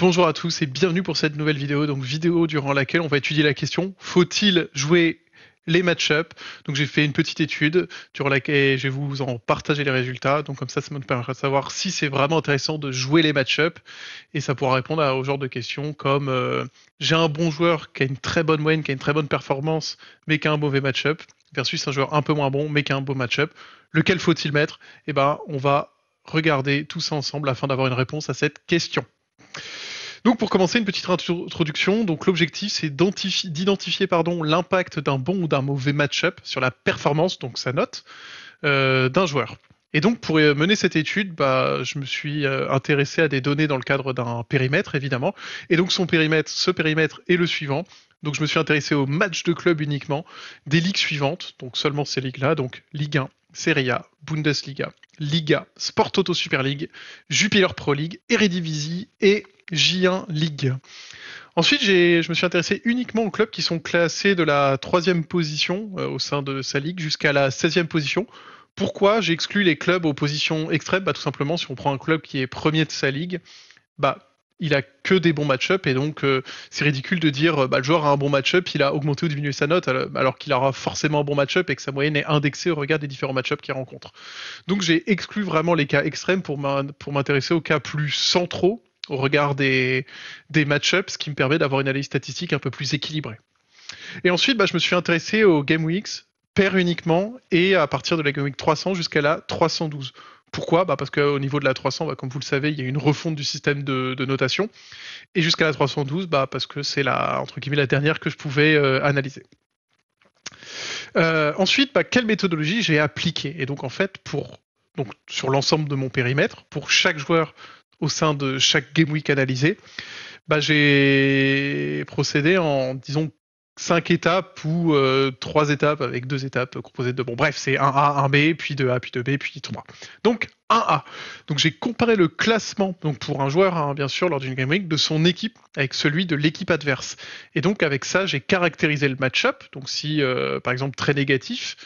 Bonjour à tous et bienvenue pour cette nouvelle vidéo. Donc vidéo durant laquelle on va étudier la question faut-il jouer les match-up Donc j'ai fait une petite étude durant laquelle je vais vous en partager les résultats. Donc comme ça, ça me permettra de savoir si c'est vraiment intéressant de jouer les match et ça pourra répondre à, au genre de questions comme euh, j'ai un bon joueur qui a une très bonne moyenne, qui a une très bonne performance, mais qui a un mauvais match-up versus un joueur un peu moins bon mais qui a un beau match-up. Lequel faut-il mettre Eh ben, on va regarder tout ça ensemble afin d'avoir une réponse à cette question. Donc pour commencer, une petite introduction. Donc l'objectif, c'est d'identifier pardon l'impact d'un bon ou d'un mauvais match-up sur la performance, donc sa note, euh, d'un joueur. Et donc pour euh, mener cette étude, bah, je me suis euh, intéressé à des données dans le cadre d'un périmètre, évidemment. Et donc son périmètre, ce périmètre est le suivant. Donc je me suis intéressé aux matchs de club uniquement, des ligues suivantes, donc seulement ces ligues-là, donc Ligue 1, Serie A, Bundesliga, Liga, Sport Auto Super League, Jupiler Pro League, Eredivisie et J1 League. Ensuite, je me suis intéressé uniquement aux clubs qui sont classés de la troisième position euh, au sein de sa ligue jusqu'à la 16e position. Pourquoi j'ai exclu les clubs aux positions extrêmes bah, Tout simplement, si on prend un club qui est premier de sa ligue, bah, il a que des bons match-up et donc euh, c'est ridicule de dire bah, le joueur a un bon match-up, il a augmenté ou diminué sa note alors qu'il aura forcément un bon match-up et que sa moyenne est indexée au regard des différents match-up qu'il rencontre. Donc j'ai exclu vraiment les cas extrêmes pour m'intéresser aux cas plus centraux au regard des, des match-ups, ce qui me permet d'avoir une analyse statistique un peu plus équilibrée. Et ensuite, bah, je me suis intéressé aux Game Weeks, pair uniquement, et à partir de la Game Week 300 jusqu'à la 312. Pourquoi bah, Parce qu'au niveau de la 300, bah, comme vous le savez, il y a une refonte du système de, notation. Et jusqu'à la 312, bah, parce que c'est la, la dernière que je pouvais euh, analyser. Euh, ensuite, quelle méthodologie j'ai appliquée Et donc, en fait, pour, donc, sur l'ensemble de mon périmètre, pour chaque joueur au sein de chaque Game Week analysé, bah, j'ai procédé en, disons, cinq étapes ou 3 euh, trois étapes avec deux étapes composées de bon bref c'est un a 1B puis 2A puis 2B puis 3 donc 1A donc j'ai comparé le classement donc pour un joueur hein, bien sûr lors d'une game week de son équipe avec celui de l'équipe adverse et donc avec ça j'ai caractérisé le match-up donc si euh, par exemple très négatif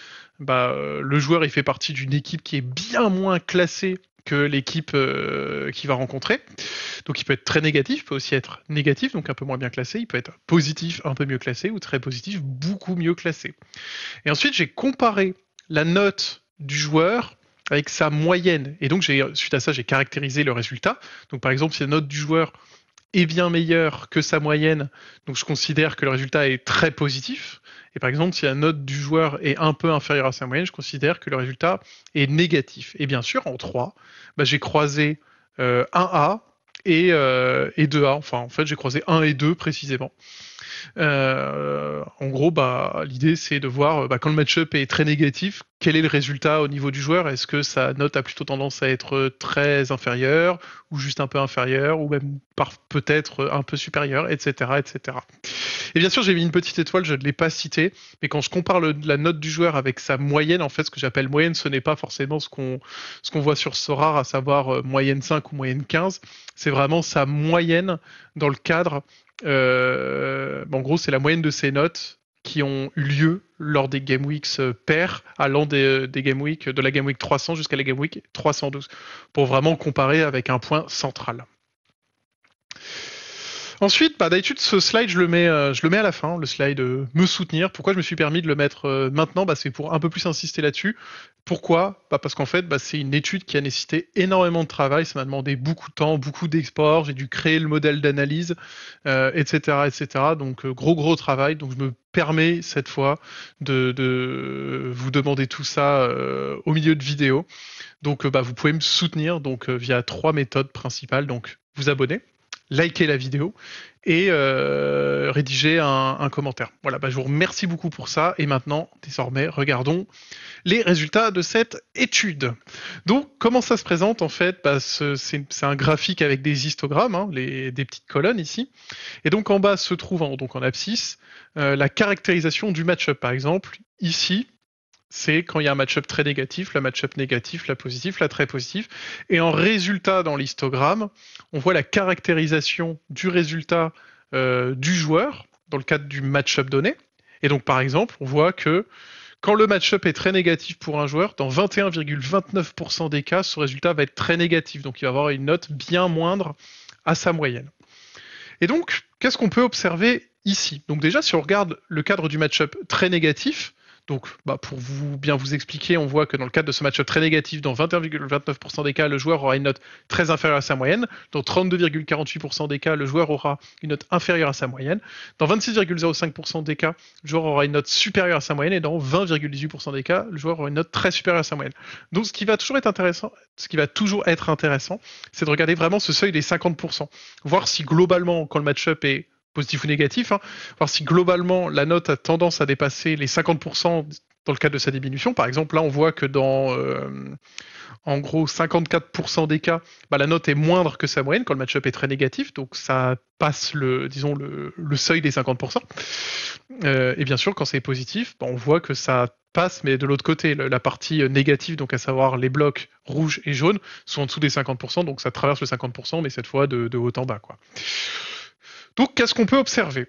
bah, euh, le joueur il fait partie d'une équipe qui est bien moins classée que l'équipe euh, qui va rencontrer. Donc il peut être très négatif, il peut aussi être négatif, donc un peu moins bien classé, il peut être positif, un peu mieux classé, ou très positif, beaucoup mieux classé. Et ensuite j'ai comparé la note du joueur avec sa moyenne. Et donc suite à ça j'ai caractérisé le résultat. Donc par exemple si la note du joueur est bien meilleure que sa moyenne, donc je considère que le résultat est très positif. Et par exemple, si la note du joueur est un peu inférieure à sa moyenne, je considère que le résultat est négatif. Et bien sûr, en 3, bah, j'ai croisé 1A euh, et 2A. Euh, enfin, en fait, j'ai croisé 1 et 2 précisément. Euh, en gros, bah, l'idée c'est de voir euh, bah, quand le match-up est très négatif, quel est le résultat au niveau du joueur Est-ce que sa note a plutôt tendance à être euh, très inférieure ou juste un peu inférieure ou même peut-être un peu supérieure, etc., etc. Et bien sûr, j'ai mis une petite étoile, je ne l'ai pas citée, mais quand je compare la note du joueur avec sa moyenne, en fait, ce que j'appelle moyenne, ce n'est pas forcément ce qu'on voit sur Sorare, à savoir moyenne 5 ou moyenne 15, c'est vraiment sa moyenne dans le cadre euh, en gros, c'est la moyenne de ces notes qui ont eu lieu lors des Game Weeks euh, pairs, allant euh, des, Game Week, de la Game Week 300 jusqu'à la Game Week 312, pour vraiment comparer avec un point central. Ensuite, bah, d'habitude, ce slide, je le mets, euh, je le mets à la fin, le slide euh, me soutenir. Pourquoi je me suis permis de le mettre euh, maintenant bah, C'est pour un peu plus insister là-dessus. Pourquoi bah, Parce qu'en fait, c'est une étude qui a nécessité énormément de travail. Ça m'a demandé beaucoup de temps, beaucoup d'export. J'ai dû créer le modèle d'analyse, etc., etc. Donc, gros, gros travail. Donc, je me permets cette fois de, vous demander tout ça au milieu de vidéo. Donc, vous pouvez me soutenir donc, via trois méthodes principales. Donc, vous abonner likez la vidéo et euh, rédigez rédiger un, commentaire. Voilà, bah, je vous remercie beaucoup pour ça. Et maintenant, désormais, regardons les résultats de cette étude. Donc, comment ça se présente en fait bah, C'est un graphique avec des histogrammes, hein, des petites colonnes ici. Et donc en bas se trouve, donc en abscisse, euh, la caractérisation du match-up. Par exemple, ici, c'est quand il y a un match-up très négatif, la match-up négatif, la positif, la très positive, Et en résultat, dans l'histogramme, on voit la caractérisation du résultat euh, du joueur dans le cadre du match-up donné. Et donc, par exemple, on voit que quand le match-up est très négatif pour un joueur, dans 21,29% des cas, ce résultat va être très négatif. Donc, il va avoir une note bien moindre à sa moyenne. Et donc, qu'est-ce qu'on peut observer ici Donc déjà, si on regarde le cadre du match-up très négatif, donc, bah, pour vous bien vous expliquer, on voit que dans le cadre de ce match-up très négatif, dans 21,29% des cas, le joueur aura une note très inférieure à sa moyenne. Dans 32,48% des cas, le joueur aura une note inférieure à sa moyenne. Dans 26,05% des cas, le joueur aura une note supérieure à sa moyenne. Et dans 20,18% des cas, le joueur aura une note très supérieure à sa moyenne. Donc, ce qui va toujours être intéressant, ce qui va toujours être intéressant, c'est de regarder vraiment ce seuil des 50%. Voir si globalement, quand le match-up est positif ou négatif, hein. voir si globalement la note a tendance à dépasser les 50% dans le cadre de sa diminution. Par exemple, là, on voit que dans, euh, en gros, 54% des cas, bah, la note est moindre que sa moyenne quand le match-up est très négatif, donc ça passe le, disons, seuil des 50%. Euh, et bien sûr, quand c'est positif, bah, on voit que ça passe, mais de l'autre côté, la partie négative, donc à savoir les blocs rouges et jaunes, sont en dessous des 50%, donc ça traverse le 50%, mais cette fois de, haut en bas. Quoi. Donc qu'est-ce qu'on peut observer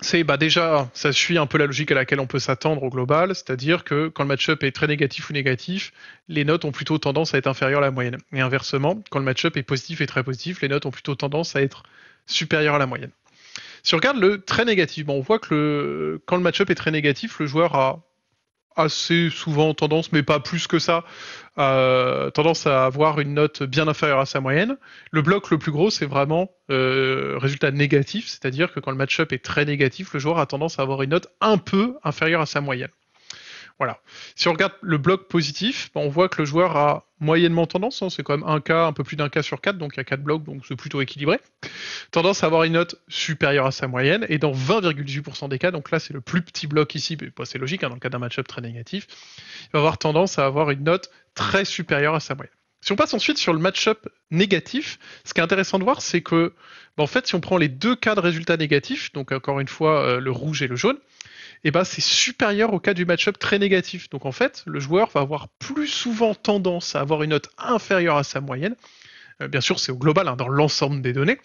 c'est bah déjà, ça suit un peu la logique à laquelle on peut s'attendre au global, c'est-à-dire que quand le match-up est très négatif ou négatif, les notes ont plutôt tendance à être inférieures à la moyenne. Et inversement, quand le match-up est positif et très positif, les notes ont plutôt tendance à être supérieures à la moyenne. Si on regarde le très négatif, on voit que quand le match-up est très négatif, le joueur a assez souvent tendance, mais pas plus que ça, tendance à avoir une note bien inférieure à sa moyenne. Le bloc le plus gros, c'est vraiment euh, résultat négatif, c'est-à-dire que quand le match-up est très négatif, le joueur a tendance à avoir une note un peu inférieure à sa moyenne. Voilà. Si on regarde le bloc positif, ben, on voit que le joueur a moyennement tendance, hein. c'est quand même un cas, un peu plus d'un cas sur quatre, donc il y a quatre blocs, donc c'est plutôt équilibré. Tendance à avoir une note supérieure à sa moyenne, et dans 20,8% des cas, donc là c'est le plus petit bloc ici, mais c'est logique, hein, dans le cas d'un match-up très négatif, il va avoir tendance à avoir une note très supérieure à sa moyenne. Si on passe ensuite sur le match-up négatif, ce qui est intéressant de voir, c'est que, ben, en fait, si on prend les deux cas de résultats négatifs, donc encore une fois euh, le rouge et le jaune, et eh ben, c'est supérieur au cas du match-up très négatif. Donc en fait, le joueur va avoir plus souvent tendance à avoir une note inférieure à sa moyenne. Euh, bien sûr, c'est au global, hein, dans l'ensemble des données,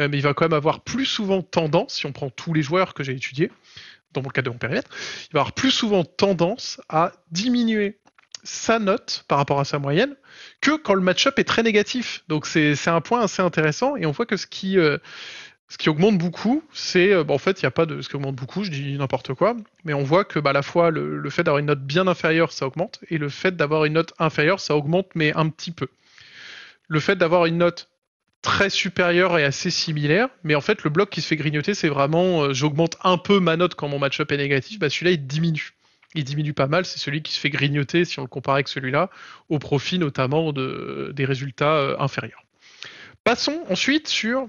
euh, mais il va quand même avoir plus souvent tendance, si on prend tous les joueurs que j'ai étudiés, dans mon cas de mon périmètre, il va avoir plus souvent tendance à diminuer sa note par rapport à sa moyenne que quand le match-up est très négatif. Donc c'est un point assez intéressant et on voit que ce qui, euh, ce qui augmente beaucoup, c'est euh, bah, en fait, il n'y a pas de ce qui augmente beaucoup, je dis n'importe quoi, mais on voit que bah, à la fois le, fait d'avoir une note bien inférieure, ça augmente, et le fait d'avoir une note inférieure, ça augmente, mais un petit peu. Le fait d'avoir une note très supérieure et assez similaire, mais en fait, le bloc qui se fait grignoter, c'est vraiment euh, j'augmente un peu ma note quand mon match-up est négatif, bah, celui-là, il diminue. Il diminue pas mal, c'est celui qui se fait grignoter, si on le compare avec celui-là, au profit notamment des résultats euh, inférieurs. Passons ensuite sur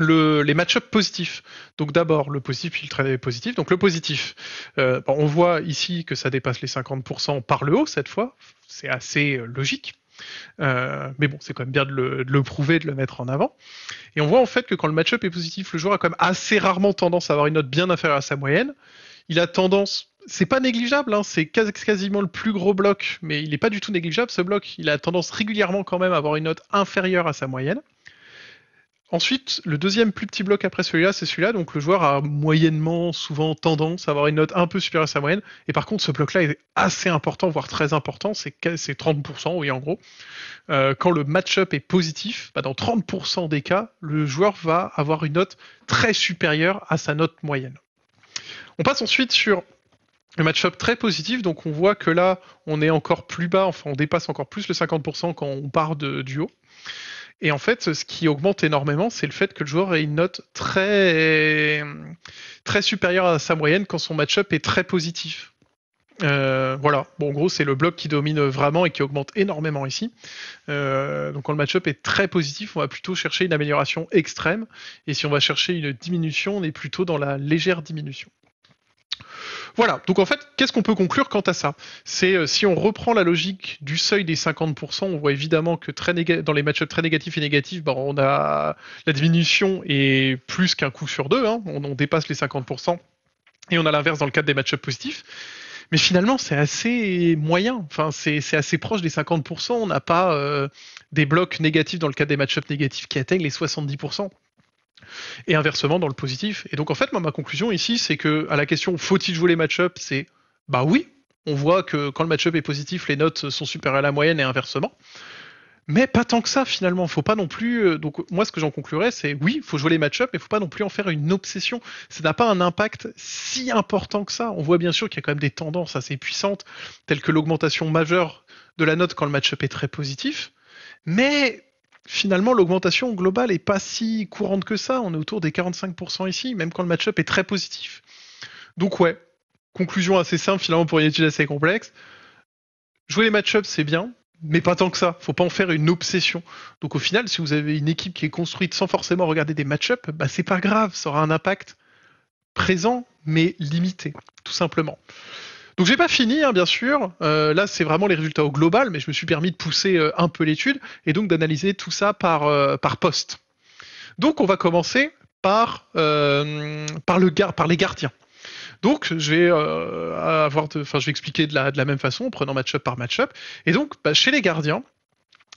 les match-ups positifs. Donc d'abord le positif puis le très positif. Donc le positif, euh, on voit ici que ça dépasse les 50% par le haut cette fois. C'est assez euh, logique. Euh, mais bon, c'est quand même bien de le, prouver, de le mettre en avant. Et on voit en fait que quand le match-up est positif, le joueur a quand même assez rarement tendance à avoir une note bien inférieure à sa moyenne. Il a tendance, c'est pas négligeable, hein, c'est quasiment le plus gros bloc, mais il n'est pas du tout négligeable ce bloc. Il a tendance régulièrement quand même à avoir une note inférieure à sa moyenne. Ensuite, le deuxième plus petit bloc après celui-là, c'est celui-là. Donc le joueur a moyennement, souvent tendance à avoir une note un peu supérieure à sa moyenne. Et par contre, ce bloc-là est assez important, voire très important. C'est 30%, oui, en gros. Euh, quand le match-up est positif, bah, dans 30% des cas, le joueur va avoir une note très supérieure à sa note moyenne. On passe ensuite sur le match-up très positif. Donc on voit que là, on est encore plus bas, enfin on dépasse encore plus le 50% quand on part de, du haut. Et en fait, ce qui augmente énormément, c'est le fait que le joueur ait une note très, très supérieure à sa moyenne quand son match-up est très positif. Euh, voilà, bon, en gros, c'est le bloc qui domine vraiment et qui augmente énormément ici. Euh, donc, quand le match-up est très positif, on va plutôt chercher une amélioration extrême. Et si on va chercher une diminution, on est plutôt dans la légère diminution. Voilà, donc en fait, qu'est-ce qu'on peut conclure quant à ça C'est euh, si on reprend la logique du seuil des 50%, on voit évidemment que dans les match-ups très négatifs et négatifs, bah, on a la diminution est plus qu'un coup sur deux, hein. on, dépasse les 50%, et on a l'inverse dans le cadre des match-ups positifs. Mais finalement, c'est assez moyen, enfin, c'est assez proche des 50%, on n'a pas euh, des blocs négatifs dans le cadre des match-ups négatifs qui atteignent les 70% et inversement dans le positif. Et donc en fait, ma conclusion ici, c'est que à la question faut-il jouer les match-up, c'est bah oui, on voit que quand le match-up est positif, les notes sont supérieures à la moyenne et inversement. Mais pas tant que ça finalement, faut pas non plus. Euh, donc moi ce que j'en conclurais c'est oui, faut jouer les match-up, mais faut pas non plus en faire une obsession. Ça n'a pas un impact si important que ça. On voit bien sûr qu'il y a quand même des tendances assez puissantes, telles que l'augmentation majeure de la note quand le match-up est très positif. Mais finalement, l'augmentation globale n'est pas si courante que ça. On est autour des 45% ici, même quand le match-up est très positif. Donc, ouais, conclusion assez simple finalement pour une étude assez complexe. Jouer les match up c'est bien, mais pas tant que ça. Faut pas en faire une obsession. Donc, au final, si vous avez une équipe qui est construite sans forcément regarder des match up bah, c'est pas grave, ça aura un impact présent, mais limité, tout simplement. Donc j'ai pas fini, hein, bien sûr. Euh, là, c'est vraiment les résultats au global, mais je me suis permis de pousser euh, un peu l'étude et donc d'analyser tout ça par, euh, par poste. Donc on va commencer par, par, les gardiens. Donc, je vais, avoir de, je vais expliquer de la, de la même façon, en prenant match-up par match-up. Et donc, bah, chez les gardiens,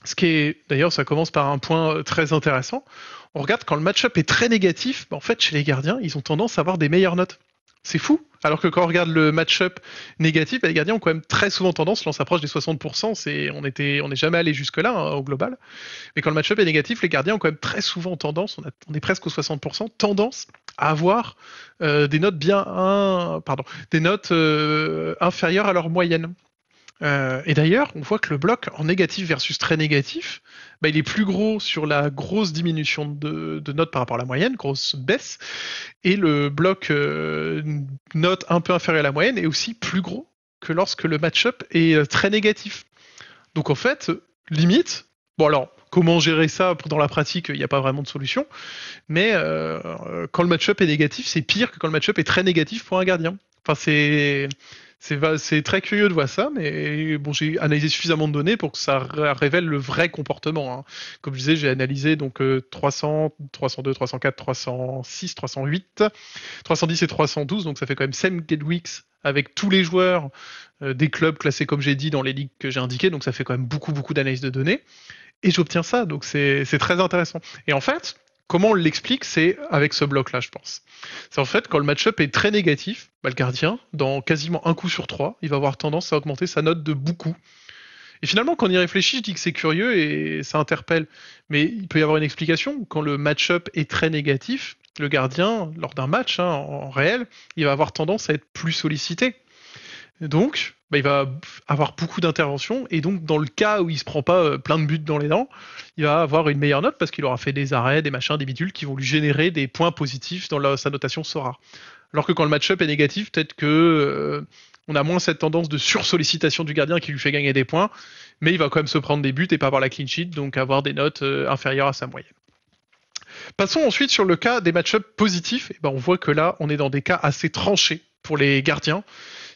ce qui est, d'ailleurs, ça commence par un point très intéressant. On regarde quand le match-up est très négatif, bah, en fait, chez les gardiens, ils ont tendance à avoir des meilleures notes. C'est fou. Alors que quand on regarde le match-up négatif, bah, les gardiens ont quand même très souvent tendance, l'on on s'approche des 60%, c'est, on était, on n'est jamais allé jusque-là hein, au global. Mais quand le match-up est négatif, les gardiens ont quand même très souvent tendance, on, est presque aux 60%, tendance à avoir euh, des notes bien, pardon, des notes euh, inférieures à leur moyenne. Euh, et d'ailleurs, on voit que le bloc en négatif versus très négatif, bah, il est plus gros sur la grosse diminution de, notes par rapport à la moyenne, grosse baisse, et le bloc euh, note un peu inférieur à la moyenne est aussi plus gros que lorsque le match-up est euh, très négatif. Donc en fait, limite, bon alors, comment gérer ça dans la pratique, il n'y a pas vraiment de solution. Mais quand le match-up est négatif, c'est pire que quand le match-up est très négatif pour un gardien. Enfin, c'est c'est très curieux de voir ça, mais bon, j'ai analysé suffisamment de données pour que ça révèle le vrai comportement. Hein. Comme je disais, j'ai analysé donc 300, 302, 304, 306, 308, 310 et 312, donc ça fait quand même 7 Dead Weeks avec tous les joueurs euh, des clubs classés comme j'ai dit dans les ligues que j'ai indiquées, donc ça fait quand même beaucoup beaucoup d'analyses de données. Et j'obtiens ça, donc c'est très intéressant. Et en fait, Comment on l'explique C'est avec ce bloc-là, je pense. C'est en fait quand le match-up est très négatif, bah, le gardien, dans quasiment un coup sur trois, il va avoir tendance à augmenter sa note de beaucoup. Et finalement, quand on y réfléchit, je dis que c'est curieux et ça interpelle. Mais il peut y avoir une explication. Quand le match-up est très négatif, le gardien, lors d'un match hein, en réel, il va avoir tendance à être plus sollicité. Donc, bah, il va avoir beaucoup d'interventions et donc dans le cas où il se prend pas euh, plein de buts dans les dents, il va avoir une meilleure note parce qu'il aura fait des arrêts, des machins, des bidules qui vont lui générer des points positifs dans sa notation Sora. Alors que quand le match-up est négatif, peut-être que euh, on a moins cette tendance de sursollicitation du gardien qui lui fait gagner des points, mais il va quand même se prendre des buts et pas avoir la clean sheet, donc avoir des notes euh, inférieures à sa moyenne. Passons ensuite sur le cas des match-ups positifs. Et eh ben, on voit que là, on est dans des cas assez tranchés pour les gardiens.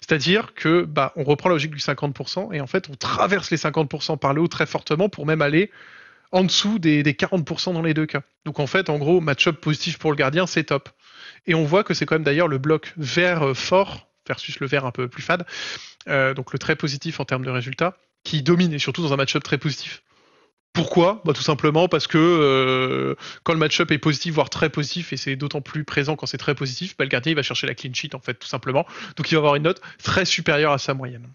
C'est-à-dire que bah, on reprend la logique du 50% et en fait on traverse les 50% par le haut très fortement pour même aller en dessous des, 40% dans les deux cas. Donc en fait, en gros, match-up positif pour le gardien, c'est top. Et on voit que c'est quand même d'ailleurs le bloc vert euh, fort versus le vert un peu plus fade, euh, donc le très positif en termes de résultats, qui domine, et surtout dans un match-up très positif. Pourquoi bah, Tout simplement parce que euh, quand le match-up est positif, voire très positif, et c'est d'autant plus présent quand c'est très positif, le gardien il va chercher la clean sheet en fait, tout simplement. Donc il va avoir une note très supérieure à sa moyenne.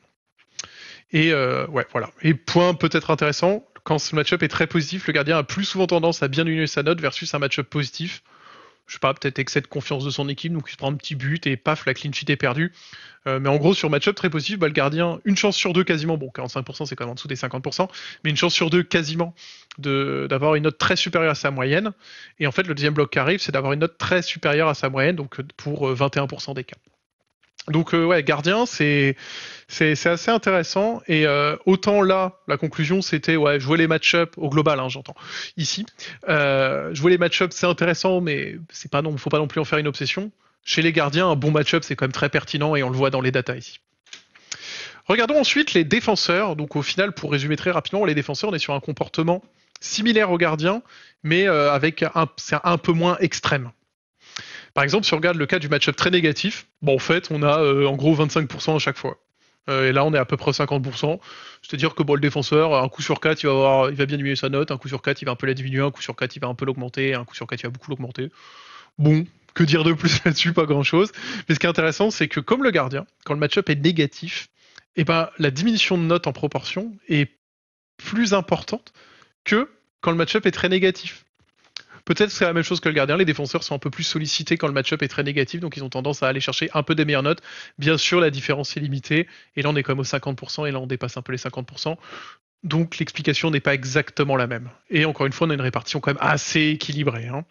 Et euh, ouais, voilà. Et point peut-être intéressant, quand ce match-up est très positif, le gardien a plus souvent tendance à bien diminuer sa note versus un match-up positif je sais pas, peut-être excès de confiance de son équipe, donc il se prend un petit but et paf, la clean sheet est perdue. Euh, mais en gros, sur match-up, très possible, bah, le gardien, une chance sur deux quasiment, bon, 45% c'est quand même en dessous des 50%, mais une chance sur deux quasiment d'avoir une note très supérieure à sa moyenne. Et en fait, le deuxième bloc qui arrive, c'est d'avoir une note très supérieure à sa moyenne, donc euh, pour 21% euh, des cas. Donc euh, ouais, gardien, c'est c'est assez intéressant. Et euh, autant là, la conclusion c'était ouais, jouer les match-up au global, hein, j'entends ici. Euh, jouer les match-up, c'est intéressant, mais c'est pas non, faut pas non plus en faire une obsession. Chez les gardiens, un bon match-up c'est quand même très pertinent et on le voit dans les datas ici. Regardons ensuite les défenseurs. Donc au final, pour résumer très rapidement, les défenseurs, on est sur un comportement similaire aux gardiens, mais avec un, c'est un peu moins extrême. Par exemple, si on regarde le cas du match-up très négatif, bon, en fait, on a euh, en gros 25% à chaque fois. Euh, et là, on est à peu près 50%. C'est-à-dire que bon, le défenseur, un coup sur quatre, il va, avoir, il va bien diminuer sa note, un coup sur 4, il va un peu la diminuer, un coup sur 4, il va un peu l'augmenter, un coup sur quatre, il va beaucoup l'augmenter. Bon, que dire de plus là-dessus Pas grand-chose. Mais ce qui est intéressant, c'est que comme le gardien, quand le match-up est négatif, eh ben, la diminution de note en proportion est plus importante que quand le match-up est très négatif. Peut-être que c'est la même chose que le gardien. Les défenseurs sont un peu plus sollicités quand le match-up est très négatif, donc ils ont tendance à aller chercher un peu des meilleures notes. Bien sûr, la différence est limitée. Et là, on est quand même aux 50%, et là, on dépasse un peu les 50%. Donc l'explication n'est pas exactement la même. Et encore une fois, on a une répartition quand même assez équilibrée. Hein.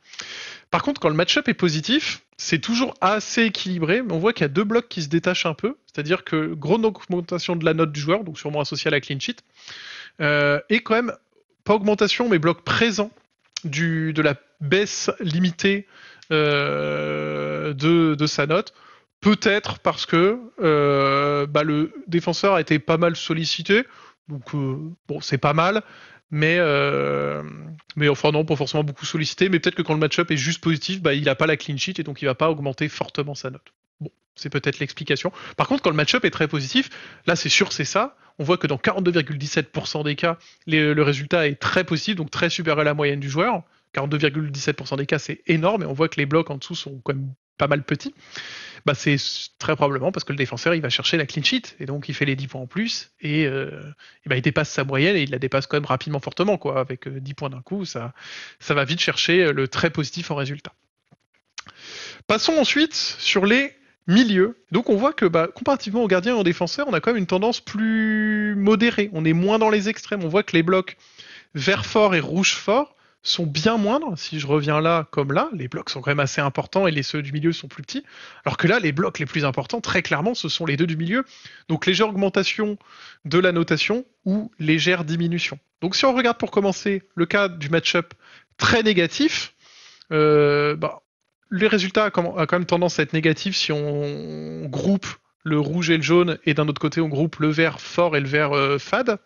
Par contre, quand le match-up est positif, c'est toujours assez équilibré, mais on voit qu'il y a deux blocs qui se détachent un peu, c'est-à-dire que grosse augmentation de la note du joueur, donc sûrement associée à la clean sheet, euh, et quand même pas augmentation, mais bloc présent de la baisse limitée euh, de, sa note. Peut-être parce que euh, bah, le défenseur a été pas mal sollicité, donc euh, bon, c'est pas mal, mais, mais enfin non, pas forcément beaucoup sollicité, mais peut-être que quand le match-up est juste positif, bah, il n'a pas la clean sheet et donc il va pas augmenter fortement sa note. Bon, c'est peut-être l'explication. Par contre, quand le match-up est très positif, là c'est sûr, c'est ça, on voit que dans 42,17% des cas, euh, le résultat est très positif, donc très supérieur à la moyenne du joueur. 42,17% des cas, c'est énorme, et on voit que les blocs en dessous sont quand même pas mal petits. Bah, c'est très probablement parce que le défenseur, il va chercher la clean sheet, et donc il fait les 10 points en plus, et, euh, bah, il dépasse sa moyenne, et il la dépasse quand même rapidement, fortement, quoi. Avec 10 euh, points d'un coup, ça va vite chercher le très positif en résultat. Passons ensuite sur les milieu. Donc on voit que bah, comparativement aux gardiens et aux défenseurs, on a quand même une tendance plus modérée. On est moins dans les extrêmes. On voit que les blocs vert fort et rouge fort sont bien moindres. Si je reviens là comme là, les blocs sont quand même assez importants et les ceux du milieu sont plus petits. Alors que là, les blocs les plus importants, très clairement, ce sont les deux du milieu. Donc légère augmentation de la notation ou légère diminution. Donc si on regarde pour commencer le cas du match-up très négatif, euh, bah, les résultats a quand même tendance à être négatifs si on groupe le rouge et le jaune, et d'un autre côté, on groupe le vert fort et le vert euh, fade.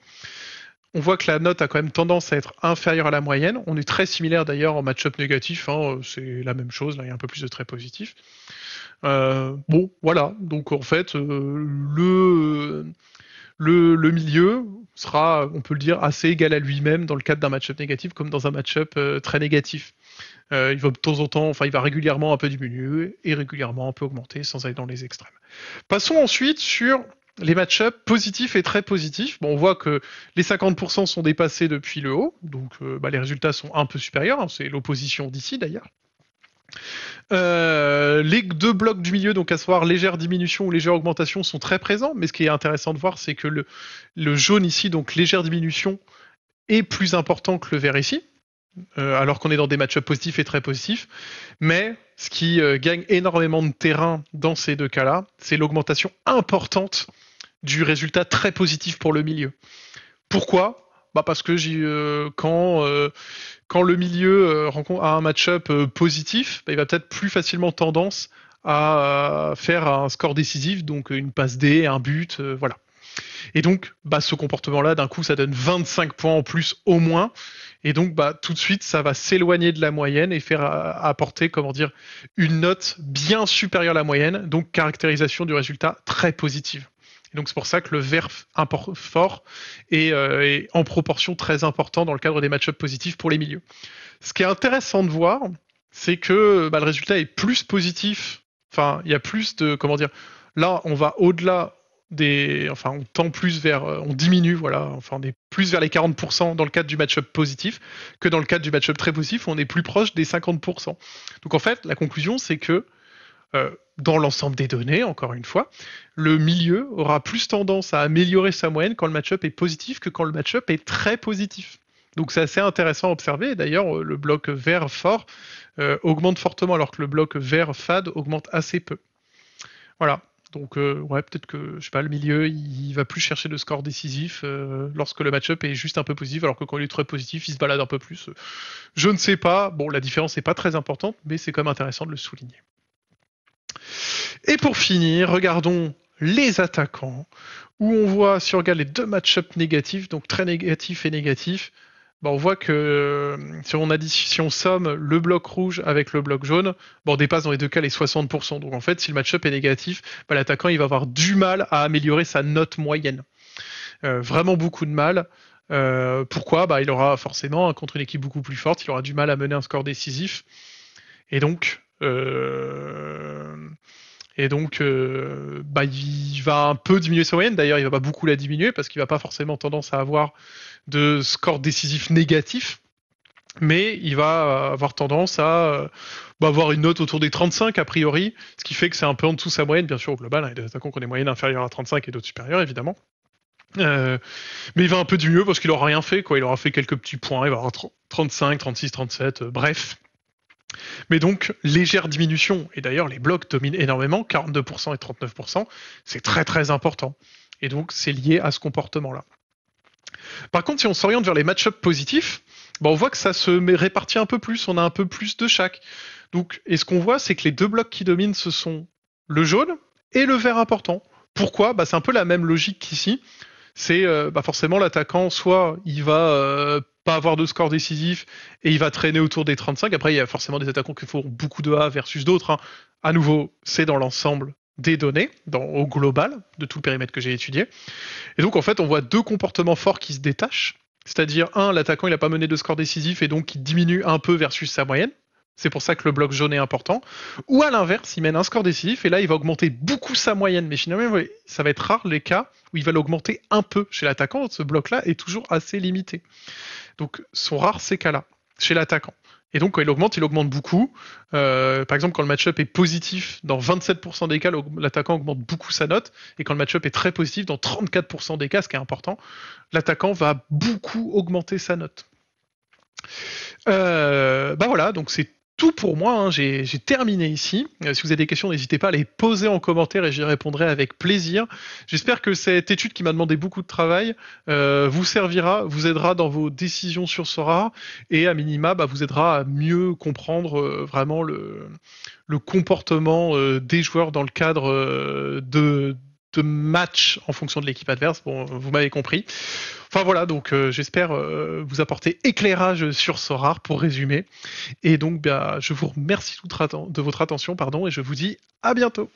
On voit que la note a quand même tendance à être inférieure à la moyenne. On est très similaire d'ailleurs en match-up négatif, hein, c'est la même chose, là, il y a un peu plus de traits positifs. Euh, bon, voilà, donc en fait, euh, le, le, le, milieu sera, on peut le dire, assez égal à lui-même dans le cadre d'un match-up négatif comme dans un match-up très négatif. Euh, il va de temps en temps, enfin, il va régulièrement un peu diminuer et régulièrement un peu augmenter sans aller dans les extrêmes. Passons ensuite sur les match-ups positifs et très positifs. on voit que les 50% sont dépassés depuis le haut, donc euh, bah, les résultats sont un peu supérieurs. Hein, c'est l'opposition d'ici d'ailleurs. Euh, les deux blocs du milieu, donc à savoir légère diminution ou légère augmentation, sont très présents. Mais ce qui est intéressant de voir, c'est que le, le jaune ici, donc légère diminution, est plus important que le vert ici. Euh, alors qu'on est dans des match positifs et très positifs. Mais ce qui euh, gagne énormément de terrain dans ces deux cas-là, c'est l'augmentation importante du résultat très positif pour le milieu. Pourquoi bah, parce que euh, quand, quand le milieu rencontre un match-up positif, bah, il va peut-être plus facilement tendance à faire un score décisif, donc une passe D, un but, voilà. Et donc, bah, ce comportement-là, d'un coup, ça donne 25 points en plus au moins. Et donc, bah, tout de suite, ça va s'éloigner de la moyenne et faire euh, apporter, comment dire, une note bien supérieure à la moyenne. Donc, caractérisation du résultat très positive. Et donc, c'est pour ça que le vert fort euh, est, en proportion très important dans le cadre des match-ups positifs pour les milieux. Ce qui est intéressant de voir, c'est que bah, le résultat est plus positif. Enfin, il y a plus de, comment dire, là, on va au-delà, enfin, on tend plus vers, euh, on diminue, voilà, enfin, on est plus vers les 40% dans le cadre du match-up positif que dans le cadre du match-up très positif, on est plus proche des 50%. Donc en fait, la conclusion, c'est que euh, dans l'ensemble des données, encore une fois, le milieu aura plus tendance à améliorer sa moyenne quand le match-up est positif que quand le match-up est très positif. Donc c'est assez intéressant à observer. D'ailleurs, euh, le bloc vert fort augmente fortement alors que le bloc vert fade augmente assez peu. Voilà, donc, euh, ouais, peut-être que, je sais pas, le milieu, il, va plus chercher de score décisif euh, lorsque le match-up est juste un peu positif, alors que quand il est très positif, il se balade un peu plus. Je ne sais pas. Bon, la différence n'est pas très importante, mais c'est quand même intéressant de le souligner. Et pour finir, regardons les attaquants, où on voit, sur on les deux match-up négatifs, donc très négatifs et négatifs, bah, on voit que euh, si on, somme le bloc rouge avec le bloc jaune, bah, on dépasse dans les deux cas les 60%. Donc en fait, si le match-up est négatif, bah, l'attaquant il va avoir du mal à améliorer sa note moyenne. Euh, vraiment beaucoup de mal. Euh, pourquoi bah, Il aura forcément, hein, contre une équipe beaucoup plus forte, il aura du mal à mener un score décisif. Et donc, et donc il va un peu diminuer sa moyenne. D'ailleurs, il va pas beaucoup la diminuer parce qu'il va pas forcément tendance à avoir de score décisif négatif, mais il va avoir tendance à euh, bah, avoir une note autour des 35 a priori, ce qui fait que c'est un peu en dessous de sa moyenne, bien sûr, au global. Hein, il y a des moyennes inférieures à 35 et d'autres supérieures, évidemment. Euh, mais il va un peu du mieux parce qu'il aura rien fait, quoi. Il aura fait quelques petits points, il va avoir 35, 36, 37, bref. Mais donc, légère diminution. Et d'ailleurs, les blocs dominent énormément, 42% et 39%. C'est très très important. Et donc, c'est lié à ce comportement-là. Par contre, si on s'oriente vers les match-ups positifs, bah, on voit que ça se répartit un peu plus, on a un peu plus de chaque. Donc, et ce qu'on voit, c'est que les deux blocs qui dominent, ce sont le jaune et le vert important. Pourquoi bah, C'est un peu la même logique qu'ici. C'est euh, bah, forcément l'attaquant, soit il va euh, pas avoir de score décisif et il va traîner autour des 35. Après, il y a forcément des attaquants qui font beaucoup de A versus d'autres. Hein. À nouveau, c'est dans l'ensemble des données au global de tout le périmètre que j'ai étudié. Et donc en fait, on voit deux comportements forts qui se détachent. C'est-à-dire, un, l'attaquant, il n'a pas mené de score décisif et donc il diminue un peu versus sa moyenne. C'est pour ça que le bloc jaune est important. Ou à l'inverse, il mène un score décisif et là, il va augmenter beaucoup sa moyenne. Mais finalement, ça va être rare les cas où il va l'augmenter un peu chez l'attaquant. Ce bloc-là est toujours assez limité. Donc, sont rares ces cas-là chez l'attaquant. Et donc, quand il augmente, il augmente beaucoup. Euh, par exemple, quand le match-up est positif, dans 27% des cas, l'attaquant augmente beaucoup sa note. Et quand le match-up est très positif, dans 34% des cas, ce qui est important, l'attaquant va beaucoup augmenter sa note. Euh, bah voilà, donc c'est tout pour moi. Hein. J'ai terminé ici. Euh, si vous avez des questions, n'hésitez pas à les poser en commentaire et j'y répondrai avec plaisir. J'espère que cette étude qui m'a demandé beaucoup de travail euh, vous servira, vous aidera dans vos décisions sur Sora et à minima, bah, vous aidera à mieux comprendre euh, vraiment le comportement des joueurs dans le cadre de, de match en fonction de l'équipe adverse. Bon, vous m'avez compris. Enfin voilà, donc euh, j'espère euh, vous apporter éclairage sur Sorare pour résumer. Et donc, bah, je vous remercie de votre attention pardon, et je vous dis à bientôt.